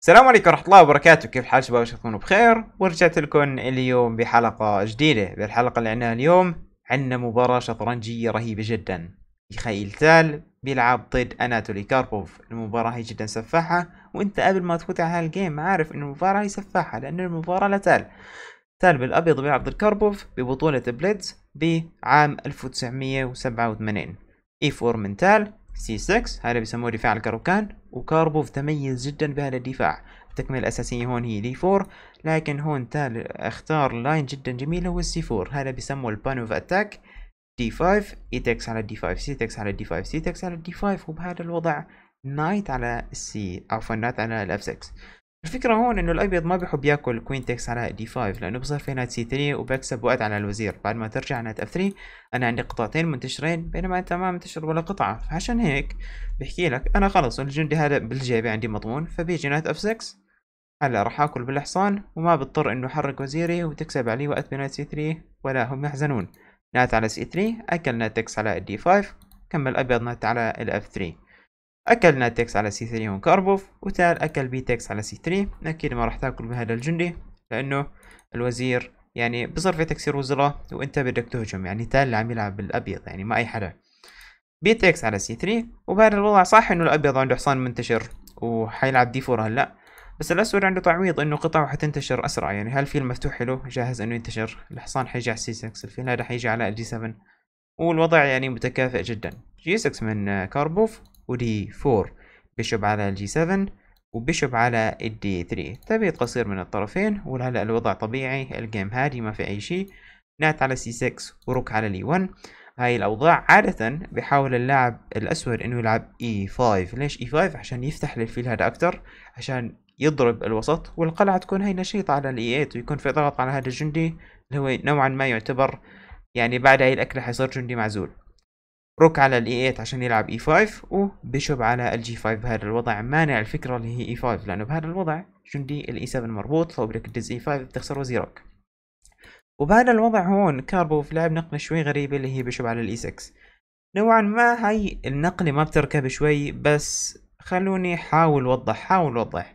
السلام عليكم ورحمة الله وبركاته كيف حال شباب شكون بخير ورجعت لكم اليوم بحلقة جديدة بالحلقة اللي عنا اليوم عنا مباراة شطرنجية رهيبة جدا يخيل تال بيلعب ضد اناتولي كاربوف المباراة هي جدا سفاحة وانت قبل ما تفوت على هالجيم عارف ان المباراة هي سفاحة لان المباراة لتال تال بالابيض بيلعب ضد كاربوف ببطولة بليدز بعام 1987 اي 4 من تال سي 6 هذا بيسموه دفاع الكروكان وكاربوف تميز جدا بهذا الدفاع التكملة الأساسية هون هي دي 4 لكن هون تال اختار لاين جدا جميل هو c 4 هذا بيسموه البان اوف اتاك دي 5 اي تكس على دي 5 سي تكس على دي 5 سي تكس على دي 5 وبهذا الوضع نايت على السي عفوا نايت على الاف 6 الفكرة هون انه الابيض ما بحب ياكل كوين تكس على دي 5 لانه بصير في نايت سي 3 وبكسب وقت على الوزير بعد ما ترجع نايت اف 3 انا عندي قطعتين منتشرين بينما انت ما منتشر ولا قطعة فعشان هيك بحكي لك انا خلص الجندي هذا بالجيب عندي مضمون فبيجي نايت اف 6 هلا راح اكل بالحصان وما بضطر انه احرك وزيري وتكسب علي وقت بنايت سي 3 ولا هم يحزنون نات على سي 3 اكل نات تكس على الدي 5 كمل ابيض نات على الاف 3 اكلنا تكس على سي 3 هون كاربوف وتال اكل بي تكس على سي 3 اكيد ما راح تاكل بهذا الجندي لانه الوزير يعني بصير في تكسير وزراء وانت بدك تهجم يعني تال اللي عم يلعب بالابيض يعني ما اي حدا بي تكس على سي 3 وبهذا الوضع صح انه الابيض عنده حصان منتشر وحيلعب دي 4 هلا بس الاسود عنده تعويض انه قطعه حتنتشر اسرع يعني الفيل مفتوح له جاهز انه ينتشر الحصان حيجي على سي 6 الفيل هذا حيجي على جي 7 والوضع يعني متكافئ جدا جي 6 من كاربوف ودي 4 بيشوب على الجي 7 وبيشوب على الدي 3 تبيت قصير من الطرفين ولهلا الوضع طبيعي الجيم هادي ما في اي شيء نات على سي 6 وروك على الاي 1 e هاي الاوضاع عادة بحاول اللاعب الاسود انه يلعب اي e 5 ليش اي e 5 عشان يفتح للفيل هذا اكثر عشان يضرب الوسط والقلعة تكون هي نشيطة على الاي 8 ويكون في ضغط على هذا الجندي اللي هو نوعا ما يعتبر يعني بعد هاي الاكلة حيصير جندي معزول روك على الاي 8 عشان يلعب اي 5 وبيشوب على الجي 5 بهذا الوضع مانع الفكره اللي هي اي 5 لانه بهذا الوضع جندي الاي 7 مربوط لو بدك تدز اي 5 بتخسر وزيروك وبهذا الوضع هون كاربوف لعب نقله شوي غريبه اللي هي بيشوب على الاي 6 نوعا ما هاي النقله ما بتركب شوي بس خلوني حاول وضح حاول وضح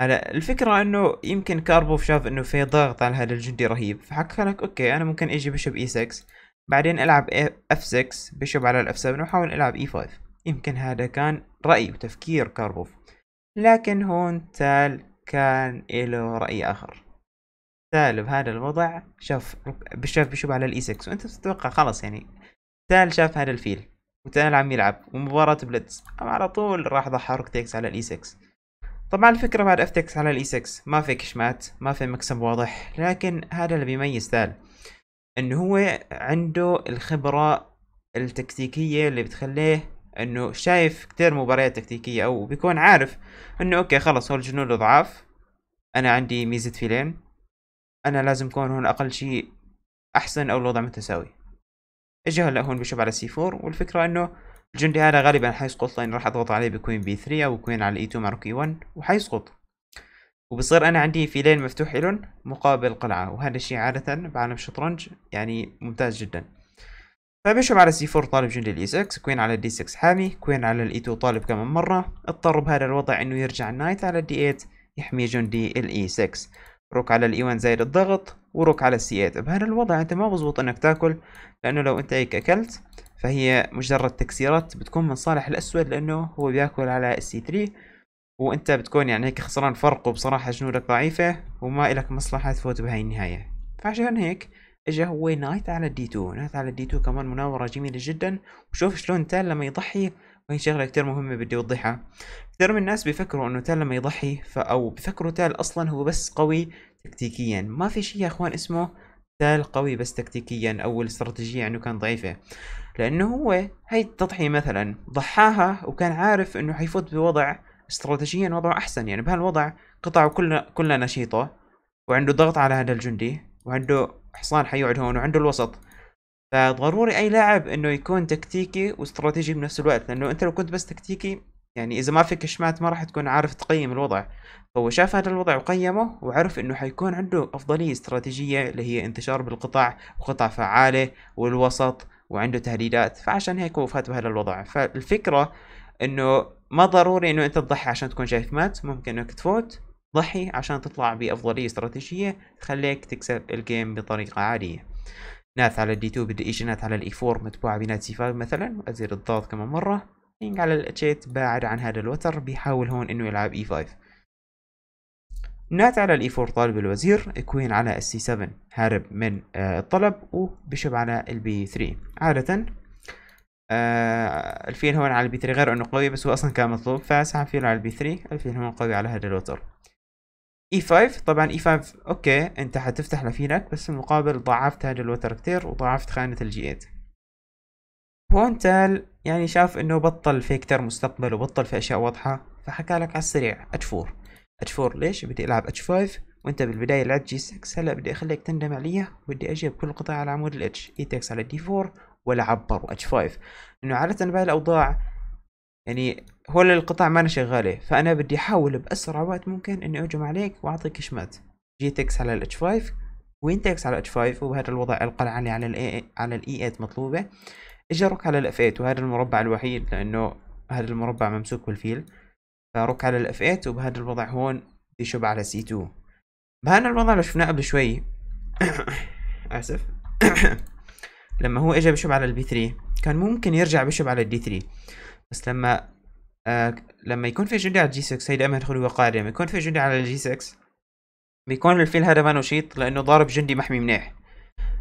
هلا الفكرة انه يمكن كاربوف شاف انه في ضغط على هذا الجندي رهيب فحكى لك اوكي انا ممكن اجي بشب اي 6 بعدين العب اف F6 بيشوب علي الاف F7 وأحاول اي E5 يمكن هذا كان رأي وتفكير كاربوف لكن هون تال كان له رأي آخر تال بهذا الوضع شاف شاف بيشوب على الإي 6 e وأنت تتوقع خلاص يعني تال شاف هذا الفيل وتال عم يلعب ومباراة بلتز على طول راح ضحى روك تيكس على الإي 6 e طبعا الفكرة بعد اف تكس على الاي 6 e ما في كشمات ما في مكسب واضح لكن هذا اللي بيميز تال انه هو عنده الخبرة التكتيكية اللي بتخليه انه شايف كتير مباريات تكتيكية او بيكون عارف انه اوكي خلص هول الجنود ضعاف انا عندي ميزة فيلين انا لازم اكون هون اقل شيء احسن او الوضع متساوي اجي هلا هون بشوف على سي 4 والفكرة انه الجندي هذا غالبا حيسقط لان راح اضغط عليه بكوين بي 3 او كوين على اي 2 مع روكي 1 وحيسقط وبصير انا عندي فيلين مفتوح لهم مقابل قلعة وهذا الشيء عادة بعالم الشطرنج يعني ممتاز جدا فبيشم على سي 4 طالب جندي الاي 6 e كوين على الدي 6 حامي كوين على الاي 2 e طالب كمان مرة اضطر بهذا الوضع انه يرجع النايت على الدي 8 يحمي جندي الاي 6 e روك على الاي 1 زائد الضغط وروك على السي 8 بهذا الوضع انت ما بزبط انك تاكل لانه لو انت هيك اكلت فهي مجرد تكسيرات بتكون من صالح الاسود لانه هو بياكل على السي 3 وانت بتكون يعني هيك خسران فرق وبصراحة جنودك ضعيفة وما إلك مصلحة تفوت بهاي النهاية فعشان هيك اجا هو نايت على الدي 2 نايت على الدي 2 كمان مناورة جميلة جدا وشوف شلون تال لما يضحي وهي شغلة كتير مهمة بدي اوضحها كتير من الناس بيفكروا انه تال لما يضحي او بيفكروا تال اصلا هو بس قوي تكتيكيا ما في شيء يا اخوان اسمه تال قوي بس تكتيكيا او الاستراتيجية انه كان ضعيفة لانه هو هاي التضحية مثلا ضحاها وكان عارف انه حيفوت بوضع استراتيجيا وضعه احسن يعني بهالوضع قطعه كلها كلها نشيطه وعنده ضغط على هذا الجندي وعنده حصان حيقعد هون وعنده الوسط فضروري اي لاعب انه يكون تكتيكي واستراتيجي بنفس الوقت لانه انت لو كنت بس تكتيكي يعني اذا ما فيك شمات ما راح تكون عارف تقيم الوضع فهو شاف هذا الوضع وقيمه وعرف انه حيكون عنده افضليه استراتيجيه اللي هي انتشار بالقطع وقطع فعاله والوسط وعنده تهديدات فعشان هيك هو فات بهذا الوضع فالفكره انه ما ضروري انه انت تضحي عشان تكون شايف مات ممكن انك تفوت ضحي عشان تطلع بافضلية استراتيجية تخليك تكسب الجيم بطريقة عادية ناث على الدي 2 بدي اجي ناث على الاي 4 e متبوعة بنات سي 5 مثلا وازيد الضغط كمان مرة ينج على الاتشيت باعد عن هذا الوتر بيحاول هون انه يلعب اي e 5 نات على الاي 4 e طالب الوزير كوين على السي 7 هارب من آه، الطلب وبشب على البي 3 عادة آه الفيل هون على البي 3 غير انه قوي بس هو اصلا كان مطلوب فسحب فيل على البي 3 الفيل هون قوي على هذا الوتر اي e 5 طبعا اي e 5 اوكي انت حتفتح لفيلك بس المقابل ضعفت هذا الوتر كتير وضعفت خانة الجي 8 هون تال يعني شاف انه بطل في كتير مستقبل وبطل في اشياء واضحة فحكى لك على السريع اتش 4 اتش 4 ليش بدي العب اتش 5 وانت بالبداية لعبت جي 6 هلا بدي اخليك تندم عليا وبدي اجيب كل قطع e على عمود الاتش اي تكس على الدي 4 ولا عبر اتش 5 انه عاده بهاي الاوضاع يعني هو القطاع ما انا شغاله إيه. فانا بدي احاول باسرع وقت ممكن اني اهجم عليك واعطيك شمات جي تكس على الاتش 5 وين تكس على الاتش 5 وبهذا الوضع القلعه على الـ على الاي 8 e مطلوبه اجى روك على الاف 8 وهذا المربع الوحيد لانه هذا المربع ممسوك بالفيل فروك على الاف 8 وبهذا الوضع هون بيشب على سي 2 بهذا الوضع اللي شفناه قبل شوي اسف لما هو اجى بيشب على البي 3 كان ممكن يرجع بيشب على الدي 3 بس لما آه لما يكون في جندي على الجي 6 هي دائما خلوها قاعدة لما يكون في جندي على الجي 6 بيكون الفيل هذا ما نشيط لانه ضارب جندي محمي منيح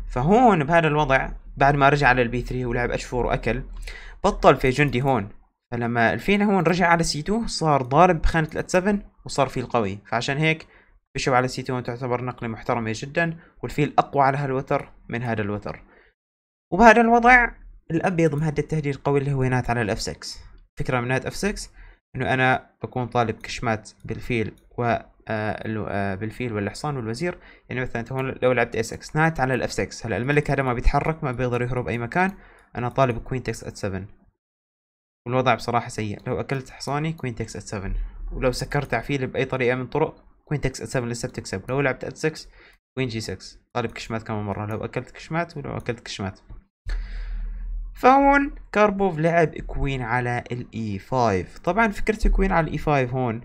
فهون بهذا الوضع بعد ما رجع على البي 3 ولعب اشفور واكل بطل في جندي هون فلما الفيل هون رجع على سي 2 صار ضارب بخانة الات 7 وصار فيل قوي فعشان هيك بيشب على سي 2 تعتبر نقلة محترمة جدا والفيل اقوى على هالوتر من هذا الوتر وبهذا الوضع الاب يضم هذا التهديد القوي اللي هو ينات على الاف 6 فكره من اف 6 انه انا بكون طالب كشمات بالفيل و آه، آه، بالفيل والحصان والوزير يعني مثلا انت هون لو لعبت اس اكس نايت على الاف 6 هلا الملك هذا ما بيتحرك ما بيقدر يهرب اي مكان انا طالب كوين تكس ات 7 والوضع بصراحه سيء لو اكلت حصاني كوين تكس ات 7 ولو سكرت عفيل باي طريقه من طرق كوين تكس ات 7 لسه بتكسب لو لعبت ات 6 كوين جي 6 طالب كشمات كمان مره لو اكلت كشمات ولو اكلت كشمات فهون كاربوف لعب كوين على الاي 5 e طبعا فكرة كوين على الاي 5 e هون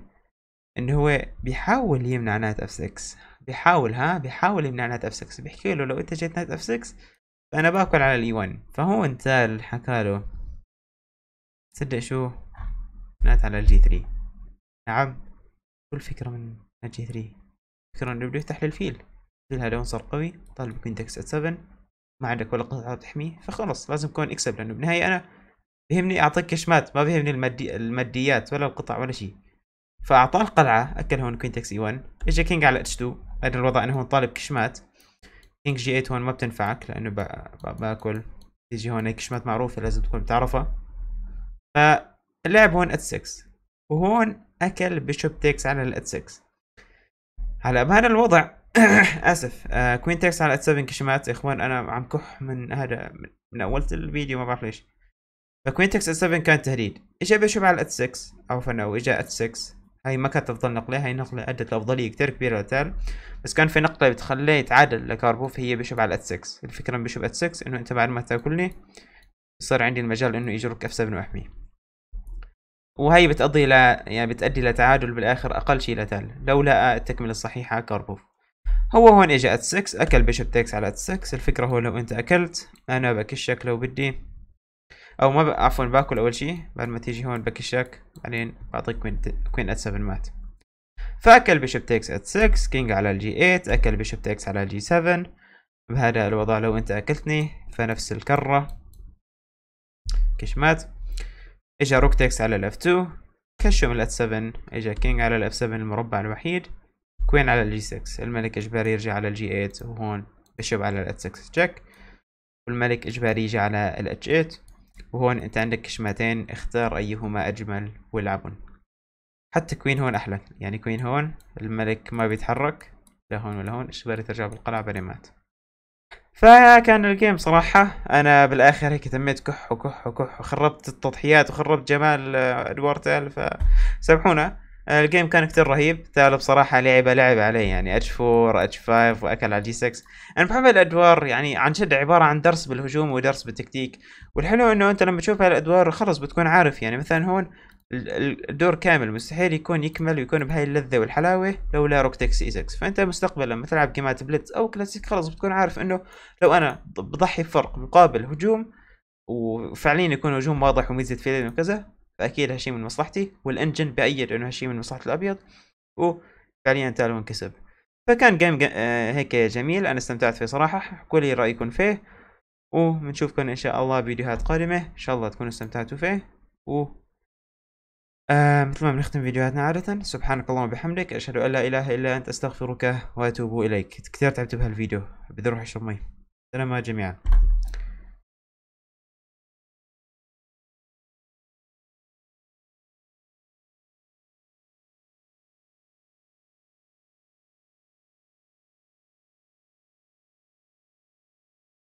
انه هو بيحاول يمنع نايت اف 6 بيحاول ها بيحاول يمنع نايت اف 6 بيحكي له لو انت جيت نايت اف 6 فانا باكل على الاي 1 e فهون تال حكى له تصدق شو نايت على الجي 3 نعم شو الفكرة من الجي 3 فكرة انه بده يفتح للفيل الفيل هذا عنصر قوي طالب كوين تكس 7 ما عندك ولا قطعه تحميه فخلص لازم تكون اكسب لانه بالنهايه انا بهمني اعطيك كشمات ما بيهمني المادي الماديات ولا القطع ولا شيء فاعطاه القلعه اكل هون كوين تكس اي 1 اجى كينج على اتش 2 الوضع انه هون طالب كشمات كينج جي 8 هون ما بتنفعك لانه باكل تيجي هون كشمات معروفه لازم تكون بتعرفها فاللعب هون ات 6 وهون اكل بيشوب تيكس على الات 6 هلا بهذا الوضع اسف آه كوين تكس على ات 7 كشمات يا اخوان انا عم كح من هذا من اول الفيديو ما بعرف ليش فكوين تكس ات 7 كان تهديد اجى بشب على ات 6 او فنو اجى ات 6 هاي ما كانت افضل نقله هاي نقله ادت لافضليه كثير كبيره لتال بس كان في نقله بتخليه يتعادل لكاربوف هي بشب على ات 6 الفكره من ات 6 انه انت بعد ما تاكلني صار عندي المجال انه يجرك اف 7 واحميه وهي بتقضي ل يعني بتأدي لتعادل بالآخر أقل شيء لتال لولا التكملة الصحيحة كاربوف هو هون اجى ات 6 اكل بيشوب تيكس على ات 6 الفكره هو لو انت اكلت انا بكشك لو بدي او ما ب... عفوا باكل اول شيء بعد ما تيجي هون بكشك بعدين بعطيك كوين كوين ات 7 مات فاكل بيشوب تيكس ات 6 كينج على الجي 8 اكل بيشوب تيكس على الجي 7 بهذا الوضع لو انت اكلتني فنفس الكره كشمات اجى روك تيكس على الاف 2 من الات 7 اجى كينج على الاف 7 المربع الوحيد كوين على الجي 6 الملك اجباري يرجع على الجي 8 وهون بشب على الات 6 تشيك والملك اجباري يجي على الاتش 8 وهون انت عندك كشمتين اختار ايهما اجمل والعبن حتى كوين هون احلى يعني كوين هون الملك ما بيتحرك لا هون ولا هون اجباري ترجع بالقلعة بعدين مات فكان الجيم صراحة أنا بالآخر هيك تميت كح وكح وكح وخربت التضحيات وخربت جمال آه، أدوار فسامحونا آه، الجيم كان كتير رهيب ثالب بصراحة لعبة لعب علي يعني اتش 4 اتش 5 واكل على جي 6 انا بحب الادوار يعني عن جد عبارة عن درس بالهجوم ودرس بالتكتيك والحلو انه انت لما تشوف هالادوار خلص بتكون عارف يعني مثلا هون الدور كامل مستحيل يكون يكمل ويكون بهاي اللذة والحلاوة لولا روكتك سي 6 فانت مستقبلا لما تلعب جيمات بليتز او كلاسيك خلص بتكون عارف انه لو انا بضحي بفرق مقابل هجوم وفعليا يكون هجوم واضح وميزة فيلين وكذا فأكيد هالشي من مصلحتي والإنجن بأيد إنه هالشي من مصلحة الأبيض وفعليا تالو انكسب فكان جيم جا... آه هيك جميل أنا استمتعت فيه صراحة احكوا لي رأيكم فيه وبنشوفكم إن شاء الله بفيديوهات قادمة إن شاء الله تكونوا استمتعتوا فيه و آه مثل ما بنختم فيديوهاتنا عادة سبحانك اللهم وبحمدك أشهد أن لا إله إلا أنت أستغفرك وأتوب إليك كثير تعبت بهالفيديو بدي أروح أشرب مي سلام جميعا